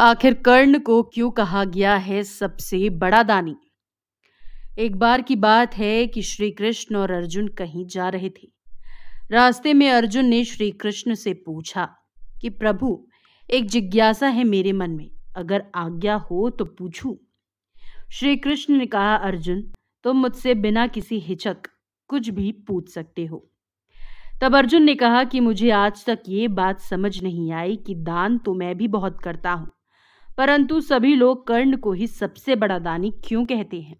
आखिर कर्ण को क्यों कहा गया है सबसे बड़ा दानी एक बार की बात है कि श्री कृष्ण और अर्जुन कहीं जा रहे थे रास्ते में अर्जुन ने श्री कृष्ण से पूछा कि प्रभु एक जिज्ञासा है मेरे मन में अगर आज्ञा हो तो पूछूं श्री कृष्ण ने कहा अर्जुन तुम तो मुझसे बिना किसी हिचक कुछ भी पूछ सकते हो तब अर्जुन ने कहा कि मुझे आज तक ये बात समझ नहीं आई कि दान तो मैं भी बहुत करता हूँ परंतु सभी लोग कर्ण को ही सबसे बड़ा दानी क्यों कहते हैं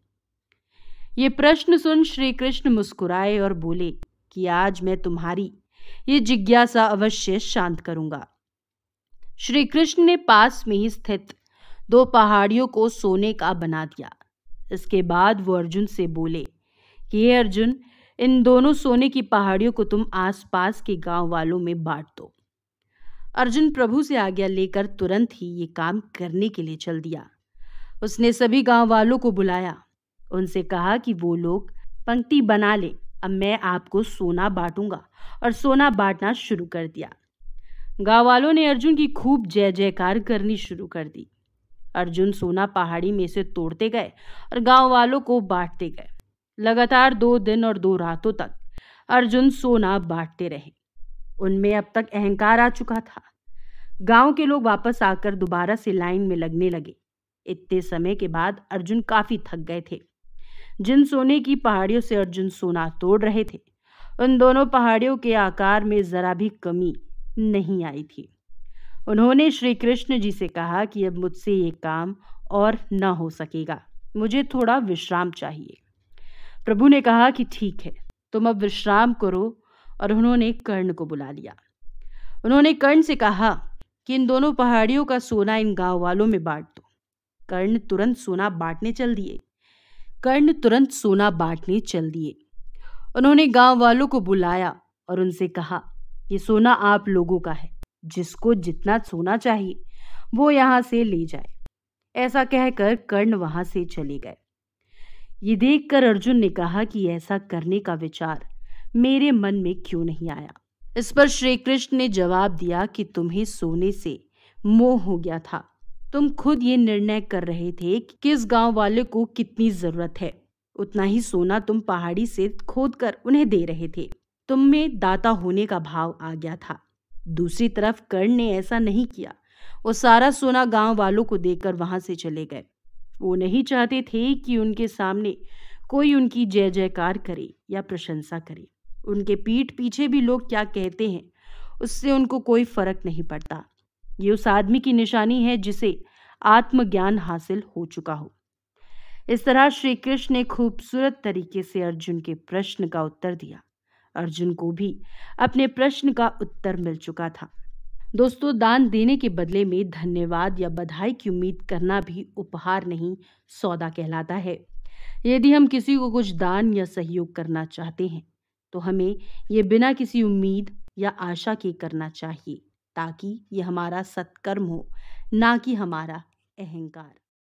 ये प्रश्न सुन श्री कृष्ण मुस्कुराए और बोले कि आज मैं तुम्हारी ये जिज्ञासा अवश्य शांत करूंगा श्री कृष्ण ने पास में ही स्थित दो पहाड़ियों को सोने का बना दिया इसके बाद वो अर्जुन से बोले कि अर्जुन इन दोनों सोने की पहाड़ियों को तुम आसपास के गांव वालों में बांट दो अर्जुन प्रभु से आज्ञा लेकर तुरंत ही ये काम करने के लिए चल दिया उसने सभी गांव वालों को बुलाया उनसे कहा कि वो लोग पंक्ति बना ले अब मैं आपको सोना बांटूंगा और सोना बांटना शुरू कर दिया गाँव वालों ने अर्जुन की खूब जय जयकार करनी शुरू कर दी अर्जुन सोना पहाड़ी में से तोड़ते गए और गांव वालों को बांटते गए लगातार दो दिन और दो रातों तक अर्जुन सोना बांटते रहे उनमें अब तक अहंकार आ चुका था गांव के लोग वापस आकर दोबारा से लाइन में लगने लगे इतने समय के बाद अर्जुन काफी थक गए थे जिन सोने की पहाड़ियों से अर्जुन सोना तोड़ रहे थे उन दोनों पहाड़ियों के आकार में जरा भी कमी नहीं आई थी उन्होंने श्री कृष्ण जी से कहा कि अब मुझसे ये काम और न हो सकेगा मुझे थोड़ा विश्राम चाहिए प्रभु ने कहा कि ठीक है तुम अब विश्राम करो और उन्होंने कर्ण को बुला लिया उन्होंने कर्ण से कहा कि इन दोनों पहाड़ियों का सोना इन गांव वालों में बांट दो कर्ण तुरंत सोना बांटने चल दिए कर्ण तुरंत सोना बांटने चल दिए उन्होंने गांव वालों को बुलाया और उनसे कहा ये सोना आप लोगों का है जिसको जितना सोना चाहिए वो यहां से ले जाए ऐसा कहकर कर्ण वहां से चले गए ये देखकर अर्जुन ने कहा कि ऐसा करने का विचार मेरे मन में क्यों नहीं आया इस पर श्री कृष्ण ने जवाब दिया कि तुम्हें सोने से मोह हो गया था तुम खुद ये निर्णय कर रहे थे कि किस गांव वाले को कितनी जरूरत है उतना ही सोना तुम पहाड़ी से खोद कर उन्हें दे रहे थे तुम में दाता होने का भाव आ गया था दूसरी तरफ कर्ण ने ऐसा नहीं किया वो सारा सोना गांव वालों को देकर वहां से चले गए वो नहीं चाहते थे कि उनके सामने कोई उनकी जय जयकार करे या प्रशंसा करे उनके पीठ पीछे भी लोग क्या कहते हैं उससे उनको कोई फर्क नहीं पड़ता ये उस आदमी की निशानी है जिसे आत्मज्ञान हासिल हो चुका हो इस तरह श्री कृष्ण ने खूबसूरत तरीके से अर्जुन के प्रश्न का उत्तर दिया अर्जुन को भी अपने प्रश्न का उत्तर मिल चुका था दोस्तों दान देने के बदले में धन्यवाद या बधाई की उम्मीद करना भी उपहार नहीं सौदा कहलाता है यदि हम किसी को कुछ दान या सहयोग करना चाहते हैं तो हमें ये बिना किसी उम्मीद या आशा के करना चाहिए ताकि ये हमारा सत्कर्म हो ना कि हमारा अहंकार